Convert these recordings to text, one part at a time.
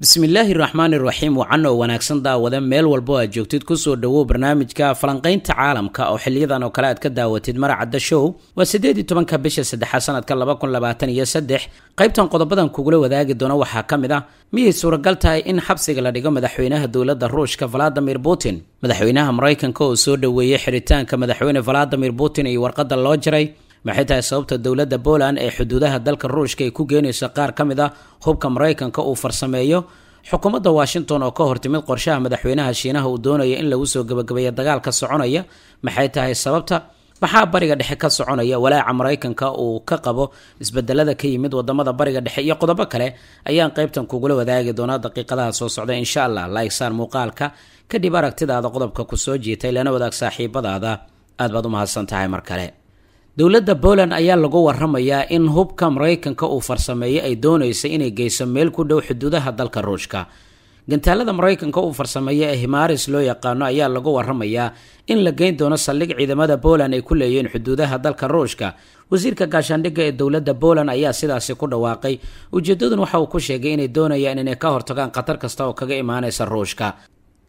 bismillaahi raxmaani raxiim wacan oo wanaagsan daawada meel walbo aad joogtid kusoo dhowow barnaamijka falanqaynta caalamka oo xiliyadan oo kale aad ka daawatid maracadda show waa siddeed iyo tobanka bisha saddexaad sanadka laba kun labaatan iyo saddex qaybtan qodobadan kugula wadaagi doona waxaa ka mid ah miyay suuragal tahay in xabsiga la dhigo madaxweynaha dowladda ruushka valadimir putin madaxweynaha maraykanka oo soo dhoweeyey xiritaanka madaxweyne valadimir putin iyo warqadda loo jaray maxay tahay sababta dowladda poland ee xuduudaha dalka ruushka ay ku geenayso qaar ka mid ah hubka maraykanka uu farsameeyo xukuumadda washington oo ka hortimid qorshaha madaxweynaha shiinaha uu doonaya in lagu soo gebagabeeya dagaalka soconaya maxay tahay sababta maxaa bariga dhexe ka soconaya walaaca maraykanka uu ka qabo isbedelada ka yimid wadamada bariga dhexe iyo qodobo kale ayaan qaybtan kugula wadaagi doonaa daqiiqadaha soo socda insha allah laaigsaan muuqaalka kadib aragtidaada qodobka ku soo jiitay lana wadaag saaxiibadaada aad baad u mahadsan tahay mar kale dowladda poland ayaa lagu waramayaa in hubka maraykanka uu farsameeyey ay doonaysay inay geyso meel ku dhow xuduudaha dalka ruushka gantaalada maraykanka uu farsameeya ee himaris loo yaqaano ayaa lagu warramayaa in la geyn doono saldhig ciidamada poland ay ku leeyihiin xuduudaha dalka ruushka wasiirka gaashaandhigga ee dowladda poland ayaa sidaasi ku dhawaaqay ujeedadan waxa uu ku sheegay inay doonayaan inay ka hortagaan khatar kasta oo kaga imaanaysa ruushka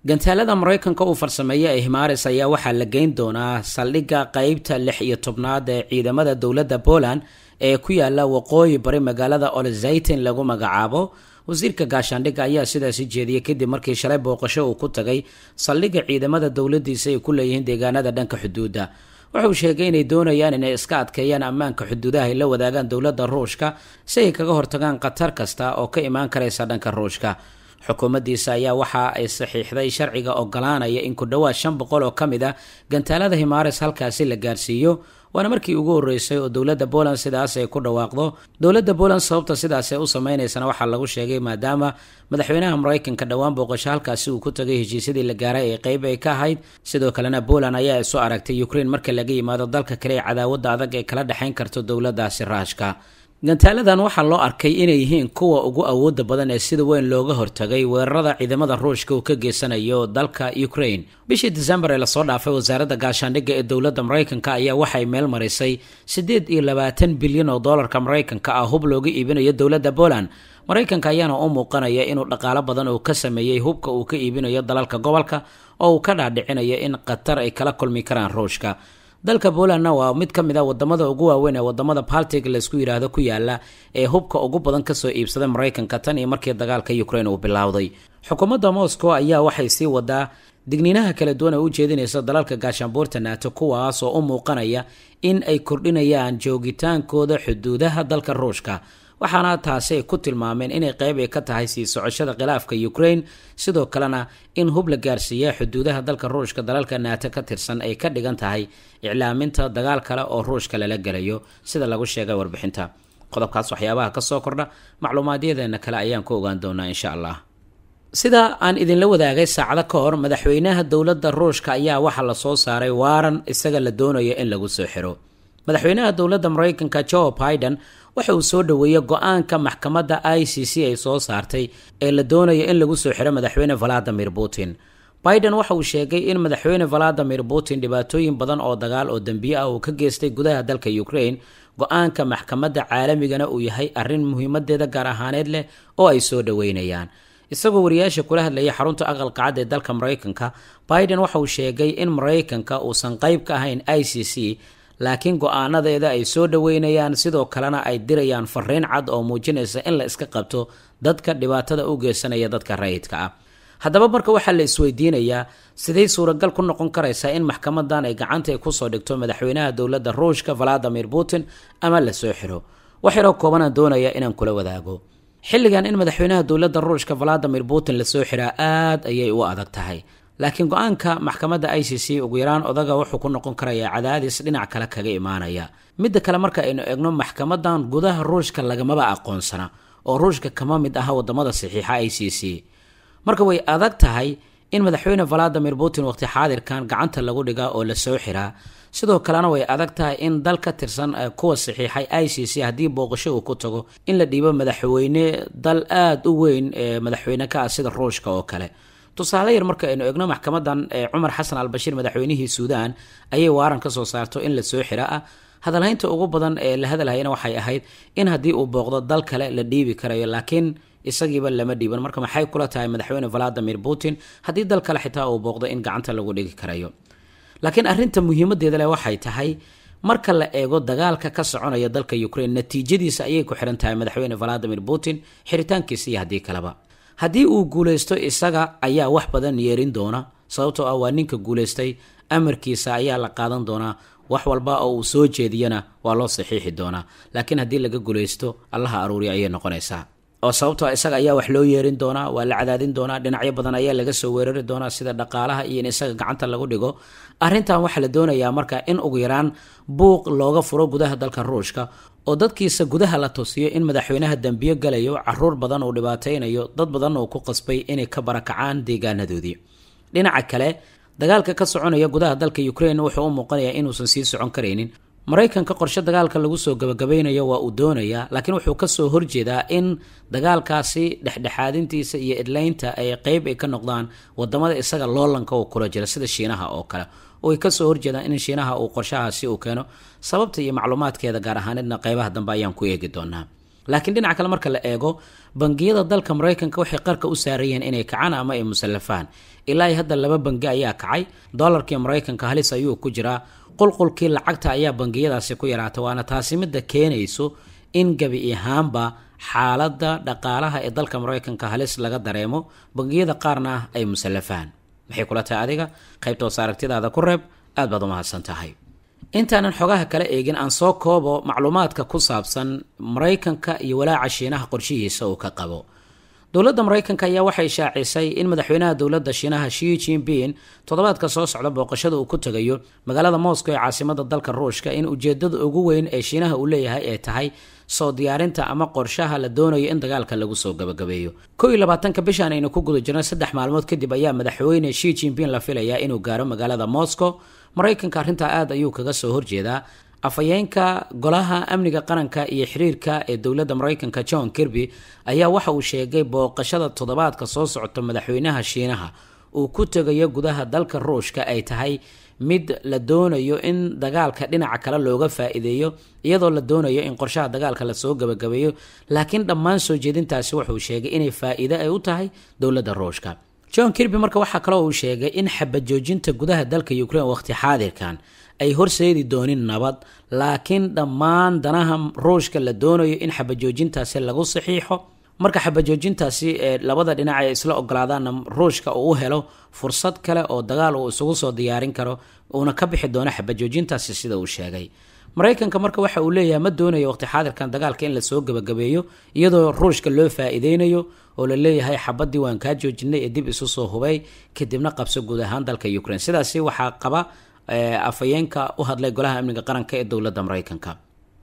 gantaalada maraykanka uu farsameeya ee himaris ayaa waxaa la geyn doonaa saldhigga qeybta lix iyo tobnaad ee ciidamada dowladda poland ee ku yaalla waqooyi bari magaalada olezaytin lagu magacaabo wasiirka gaashaandhigga ayaa sidaasi jeediyay kadib markii shalay booqasho uu ku tagay saldhigga ciidamada dowladdiisa ay ku leeyihiin deegaanada dhanka xuduudda wuxuu sheegay inay doonayaan inay iska adkeeyaan ammaanka xuduudaha ay la wadaagaan dowladda ruushka si ay kaga hortagaan khatar kasta oo ka imaan karaysa dhanka ruushka xukuumaddiisa ayaa waxa ay saxiixday sharciga ogolaanaya in ku dhowaad shan boqol oo ka mid a ah gantaalada himaares halkaasi la gaarsiiyo waana markii ugu horreysay oo dowladda booland sidaas ay ku dhawaaqdo dowladda booland sababta sidaas ay u sameynaysana waxaa lagu sheegay maadaama madaxweynaha maraykanka dhowaan booqasho halkaasi uu ku tagay heshiisyadii la gaaray ee qeyb ay ka ahayd sidoo kalena booland ayaa isu aragtay ukraine marka laga yimaado dalka kale ee cadaawada adag ee kala dhexayn karto dowladdaasi raashka gantaaladan waxaa loo arkay inay yihiin kuwa ugu awoodda badan ee sida weyn looga hortagay weerarada ciidamada ruushka uu ka geysanayo dalka ukraine bishii desembar ee lasoo dhaafay wasaaradda gaashaandhigga ee dowladda maraykanka ayaa waxay meel marisay siddeed iyo labaatan bilyan oo doolarka maraykanka ah hub looga iibinayo dowladda poland maraykanka ayaana u muuqanaya inuu dhaqaalo badan uu ka sameeyey hubka uu ka iibinayo dalalka gobolka oo uu ka dhaadhicinayo in khatar ay kala kulmi karaan ruushka dalka polandna waa mid ka mid a ah wadamada ugu waaweyn ee wadamada baltic laysku yidhaahdo ku yaalla ee hubka ugu badan kasoo iibsaday maraykanka tan iyo markii dagaalka ukrain uu bilowday xukuumadda moscow ayaa waxay sii wadaa digniinaha kala duwan ee u jeedinaysa dalalka gaashaanbuurta naato kuwaas oo u muuqanaya in ay kordhinayaan joogitaankooda xuduudaha dalka ruushka waxaana taasi ku tilmaameen inay qeyb ay ka tahay sii socoshada khilaafka ukraine sidoo kalena in hub la gaarsiiya xuduudaha dalka ruushka dalalka naato ka tirsan ay ka dhigan tahay iclaaminta dagaal kale oo ruushka lala gelayo sida lagu sheegay warbixinta qodobkaas waxyaabaha kasoo kordha macluumaadyadeenna kale ayaan ku ogaan doonaa insha allah sida aan idinla wadaagay saacado ka hor madaxweynaha dowladda ruushka ayaa waxaa lasoo saaray waaran isaga la doonayo in lagu soo xiro madaxweynaha dowladda maraykanka jo biden waxa uu soo dhoweeyey go-aanka maxkamadda i c c ay soo saartay ee la doonayo in lagu soo xiro madaxweyne valadimir putin biden waxa uu sheegay in madaxweyne valadimir putin dhibaatooyin badan oo dagaal oo dembiye ah uu ka geystay gudaha dalka ukrain go-aanka maxkamadda caalamigana uu yahay arrin muhiimadeeda gaar ahaaneed leh oo ay soo dhoweynayaan isagoo wariyaasha kula hadlaya xarunta aqalka cad ee dalka maraykanka biden waxa uu sheegay in maraykanka uusan qayb ka ahayn i c c laakiin go-aanadeeda ay soo dhoweynayaan sidoo kalena ay dirayaan fariin cad oo muujinaysa in la iska qabto dadka dhibaatada u geysanaya dadka rayidka ah haddaba marka waxaa la isweydiinayaa siday suuragal ku noqon karaysaa in maxkamadan ay gacanta ay kusoo dhigto madaxweynaha dowladda ruushka valadimir putin ama la soo xiro wax yaroo koobanaan doonayaa inaan kula wadaago xilligan in madaxweynaha dowladda ruushka valadimir putin lasoo xiraa aad ayay u adag tahay laakiin go-aanka maxkamadda i c c ugu yaraan odaga wuxuu ku noqon karayaa cadaadis dhinac kale kaga imaanaya midda kale marka aynu eegno maxkamadan gudaha ruushka lagamaba aqoonsana oo ruushka kama mid aha wadamada saxiixa i c c marka way adag tahay in madaxweyne valadimir putin waqti xaadirkan gacanta lagu dhiga oo la soo xiraa sidoo kalena way adag tahay in dal ka tirsan eh, kuwa saxiixay i c c haddii booqasho uu ku tago in la dhiibo madaxweyne dal aada u weyn ee eh, madaxweyne ka ah sida ruushka oo kale tusaale yar marka aynu eegno maxkamadan eh, cumar xasan albashiir madaxweynihii suudaan ayay waaran kasoo saarto in la soo xira ah hadalhaynta ugu badan ee eh, la hadalhayana waxay ahayd in haddii uu booqdo dal kale la dhiibi karayo laakiin isagiiba lama dhiiban marka maxay kula tahay madaxweyne valadimir putin haddii dal kale xitaa uu booqdo in gacanta lagu dhigi karayo laakiin arrinta muhiimadeeda leh waxay tahay marka la eego dagaalka ka soconaya dalka ukraine natiijadiisa ayay ku xiran tahay madaxweyne valadimir putin xiritaankiisa iyo haddii kaleba haddii uu guulaysto isaga ayaa wax badan yeerin doona sababtoo ah waa ninka guulaystay amarkiisa ayaa la qaadan doonaa wax walba oo uu soo jeediyana waa loo saxiixi doonaa laakiin haddii laga guulaysto allaha aruuriya ayay noqonaysaa oo sababtoo ah isaga ayaa wax loo yeerin doonaa waa la cadaadin doonaa dhinacyo badan ayaa laga soo weerari doonaa sida dhaqaalaha iyo in isaga gacanta lagu dhigo arrintan waxaa la doonayaa marka in ugu yaraan buuq looga furo gudaha dalka ruushka oo dadkiisa gudaha la tusiyo in madaxweynaha dambiyo galayo caruur badan uu dhibaataynayo dad badanna uu ku qasbay inay ka barakacaan deegaanadoodii dhinaca kale dagaalka ka soconaya gudaha dalka ukrain wuxuu u muuqanayaa inuusan sii socon karaynin maraykanka qorshe dagaalka lagu soo gabagabaynayo waa uu doonayaa laakiin wuxuu kasoo horjeedaa in dagaalkaasi dhexdhexaadintiisa iyo idlaynta ay qayb ay ka noqdaan wadamada isaga loolanka uu kula jira sida shiinaha oo kale oy kasoo horjeedaan in shiinaha uu qorshahaasi uu keeno sababta iyo macluumaadkeeda gaar ahaanidna qeybaha dambe ayaan ku eegi doonaa laakiin dhinac kale marka la eego bangiyada dalka maraykanka waxay qarka u saarayeen inay kacaan ama ay musallafaan ilaa hadda laba bangi ayaa kacay doolarkii maraykanka halis ayuu ku jiraa qulqulkii lacagta ayaa bangiyadaasi ku yaraata waana taasi midda keenayso in gebi ahaanba xaaladda dhaqaalaha ee dalka maraykanka halis laga dareemo bangiyada qaarna ay musallafaan maxay kula tahay adiga qaybta aragtidaada ku reeb aad baad u mahadsan tahay intaanan xogaha kala eegin aan soo koobo macluumaadka ku saabsan maraykanka iyo walaaca shiinaha qorshihiisa uu ka qabo dowladda maraykanka ayaa waxay shaacisay in madaxweynaha dowladda shiinaha shi jinping toddobaadka soo socda booqashada uu ku tegayo magaalada moscow ee caasimada dalka ruushka in ujeedada ugu weyn ee shiinaha uu leeyahay ay tahay soo diyaarinta ama qorshaha la doonayo in dagaalka lagu soo gabagabeeyo ko iyo labaatanka bishan aynu ku guda jirna saddex maalmood kadib ayaa madaxweyne shi jinping la filayaa inuu gaaro magaalada moscow maraykanka arrintaa aad ayuu kaga soo horjeedaa afhayeenka golaha amniga qaranka iyo xiriirka ee dowladda maraykanka john kirby ayaa waxa uu sheegay booqashada toddobaadka soo socota madaxweynaha shiinaha uu ku tegayo gudaha dalka ruushka ay tahay mid la doonayo in dagaalka dhinaca kale looga faa-iideeyo iyadoo la doonayo in qorshaha dagaalka lasoo gabagabeeyo laakiin dhammaan soo jeedintaasi wuxuu sheegay inay faa-iide ay u tahay dowladda ruushka john kirby marka waxaa kaloo uu sheegay in xabajoojinta gudaha dalka ukraine wakhti xaadirkan ay horseedi doonin nabad laakiin dhammaan danaha ruushka la doonayo in xabajoojintaasi lagu saxiixo marka xabajoojintaasi eh, labada dhinac ay isla ogolaadaanna ruushka uu helo fursad kale oo dagaal uu isugu soo diyaarin karo uuna ka bixi doono xabajoojintaasi sida uu sheegay maraykanka marka waxa uu leeyahay ma doonayo waqti xaadirkan dagaalka in lasoo gebagabeeyo iyadoo ruushka loo faa-iideynayo oo la xabaddii waan kaa joojinay ee dib isu soo hubay kadibna qabso guud ahaan dalka ukraine sidaasi waxaa qaba afhayeenka u hadlay golaha amniga qaranka ee dowladda maraykanka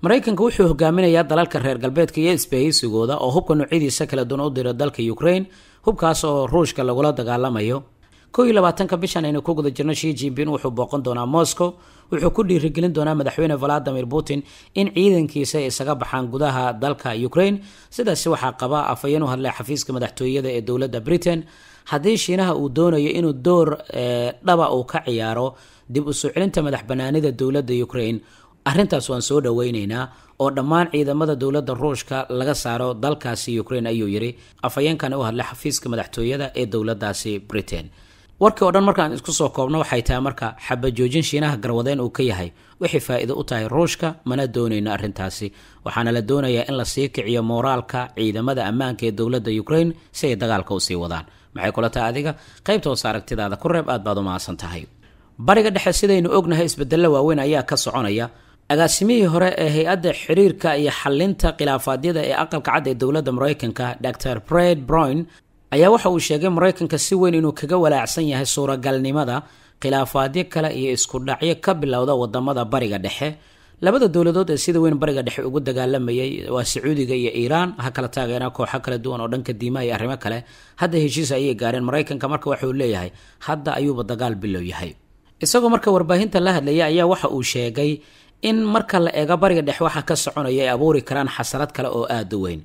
maraykanka wuxuu hogaaminayaa dalalka reer galbeedka iyo isbahaysigooda oo hubka nuucyadiisa kala duwan u diro dalka ukraine hubkaas oo ruushka lagula dagaalamayo koo iyo labaatanka bishan aynu ku guda jirno shi jinping wuxuu booqan doonaa moscow wuxuu ku dhiirigelin doonaa madaxweyne valadimir putin in ciidankiisa isaga baxaan gudaha dalka ukrain sidaasi waxaa qaba afhayeen u hadlay xafiiska madaxtooyada ee dowladda britain haddii shiinaha uu doonayo inuu door eh, dhaba uu ka ciyaaro dib usoo celinta madax banaanida dowladda ukraine arrintaas waan soo dhoweyneynaa oo dhammaan ciidamada dowladda ruushka laga saaro dalkaasi ukraine ayuu yidhi afhayeenkana u hadlay xafiiska madaxtooyada ee dowladdaasi britain warkii oo dhan markaan isku soo koobno waxay tahay marka xabajoojin shiinaha garwadeen uu ka yahay wixii faa'iido u tahay ruushka mana doonayno arrintaasi waxaana la doonayaa in la sii kiciyo mooraalka ciidamada ammaanka ee dowladda ukraine si ay dagaalka usii wadaan maxay kula tahay adiga qaybta hoose aragtidaada ku reeb aad baad u mahadsan tahay bariga dhexe sidaynu ognahay isbeddello waaweyn ayaa ka soconaya agaasimihii hore ee hay-adda xiriirka iyo xallinta khilaafaadyada ee aqalka cad ee dowladda maraykanka dor bred broyn ayaa waxa uu sheegay maraykanka si weyn inuu kaga walaacsan yahay suuragalnimada khilaafaadyo kale iyo isku dhacyo ka bilowda wadamada bariga dhexe labada dowladood ee sida weyn bariga dhexe ugu dagaalamayay waa sacuudiga iyo iiraan ha kala taageeraan kooxo kala duwan oo dhanka diimaha iyo arrimo kale hadda heshiis ayay gaareen maraykanka marka waxa uu leeyahay hadda ayuuba dagaal bilow yahay isagoo marka warbaahinta la hadlaya ayaa waxa uu sheegay in marka la eego bariga dhexe waxa ka soconaya ay abuuri karaan xasarad kale oo aada weyn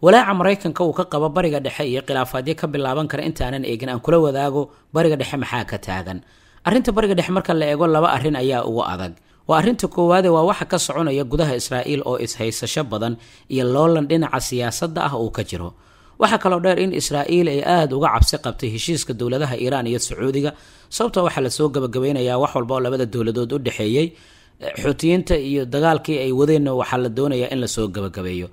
walaaca maraykanka uu ka qabo bariga dhexe iyo khilaafaadyo ka bilaaban kara intaanan eegin aan kula wadaago bariga dhexe maxaa ka taagan arrinta bariga dhexe marka la eego laba arrin ayaa ugu adag waa arrinta koowaade waa waxa ka soconaya gudaha israa'iil oo ishaysasho badan iyo loolan dhinaca siyaasadda ah uu ka jiro waxaa kaloo dheer in israa'iil ay aad uga cabsi qabtay heshiiska dowladaha iiraan iyo sacuudiga sababta waxaa lasoo gabagabaynayaa wax walba oo labada dowladood u dhexeeyey eh, xuutiyiinta iyo dagaalkii ay wadeenna waxaa la doonayaa in lasoo gabagabeeyo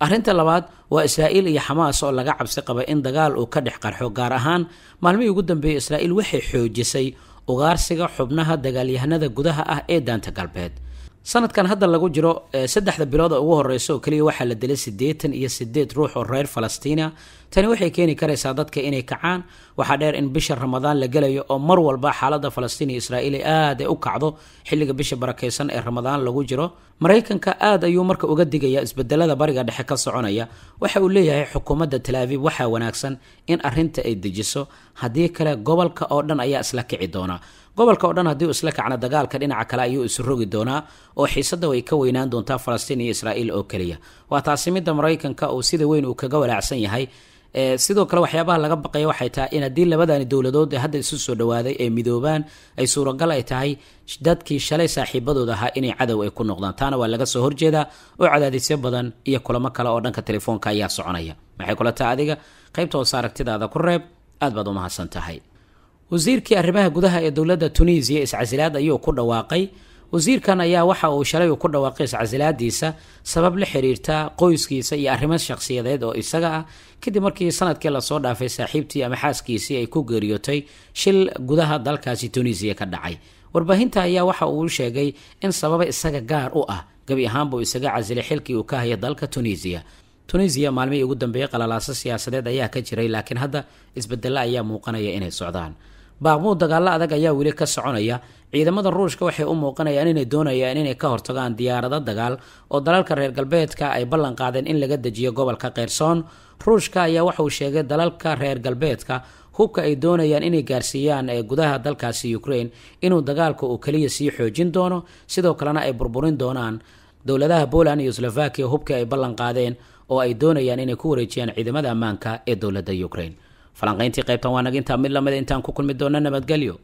arrinta labaad waa israa'iil iyo xamaas oo laga cabsi qabay in dagaal uu ka dhex qarxo gaar ahaan maalmihii ugu dambeeyey israa'iil waxay xoojisay ugaarsiga xubnaha dagaalyahanada gudaha ah ee daanta galbeed sanadkan hadda lagu jiro saddexda bilood oo ugu horeysa oo keliya waxaa la dilay siddeetan iyo sideed ruux oo reer falastiina tani waxay keeni karaysaa dadka inay kacaan waxaa dheer in bisha ramadaan la gelayo oo mar walba xaalada falastiin iyo israa'iil aad ay u kacdo xilliga bisha barakaysan ee ramadaan lagu jiro maraykanka aad ayuu marka uga digaya isbedelada bariga dhexe ka soconaya waxa uu leeyahay xukuumadda talaabiib waxaa wanaagsan in arinta ay dejiso haddii kale gobolka oo dhan ayaa isla kici doona gobolka oo dhan haddii uu isla kacna dagaalka dhinaca kale ayuu isu rogi doonaa oo xiisadda way ka weynaan doontaa falastiin iyo israa'iil oo keliya waa taasi midda maraykanka uu sida weyn uu kaga walaacsan yahay sidoo kale waxyaabaha laga baqaya waxay tahay in haddii labadani dowladood ee hadda isu soo dhawaaday ee midoobaan ay suuragal ay tahay dadkii shalay saaxiibadooda ahaa inay cadow ay ku noqdaan taana waa laga soo horjeedaa oo cadaadisyo badan iyo kulamo kale oo dhanka telefoonka ayaa soconaya maxay kula taha adiga qaybta hoose ku reeb aad baad u mahadsan tahay wasiirkii arrimaha gudaha ee dowladda tunisiya iscasilaad ayuu ku dhawaaqay wasiirkan ayaa waxa uu shalay ku dhawaaqay iscasilaadiisa sabab la xiriirta qoyskiisa iyo arrimo shaqsiyadeed oo isaga ah kadib markii sanadkii lasoo dhaafay saaxiibtii ama xaaskiisii ay ku geeriyootay shil gudaha dalkaasi tunisiya ka dhacay warbaahinta ayaa waxa uu sheegay in sababa isaga gaar u ah gabi ahaanbuu isaga casilay xilkii uu ka haya dalka tunisiya tunisiya maalmihii ugu dambeeyey qalalaaso siyaasadeed ayaa ka jiray laakiin hadda isbedelo ayaa muuqanaya inay socdaan baaqmuud dagaalo adag ayaa weli ka soconaya ciidamada ruushka waxay u muuqanayaan inay doonayaan inay ka hortagaan diyaarado dagaal oo dalalka reer galbeedka ay ballan qaadeen in laga dejiyo gobolka keyrsoon ruushka ayaa waxa uu sheegay dalalka reer galbeedka hubka ay doonayaan inay gaarsiiyaan ee eh, gudaha dalkaasi ukraine inuu dagaalka uu keliya sii xoojin doono sidoo kalena ay burburin doonaan dowladaha boland iyo slovakiya hubkii ay ballan qaadeen oo ay doonayaan inay ku wareejiyaan ciidamada ammaanka ee dowladda ukrain falanqayntii qaybtan waa naga intaa mid lamida ah intaan ku kulmi doono nabadgelyo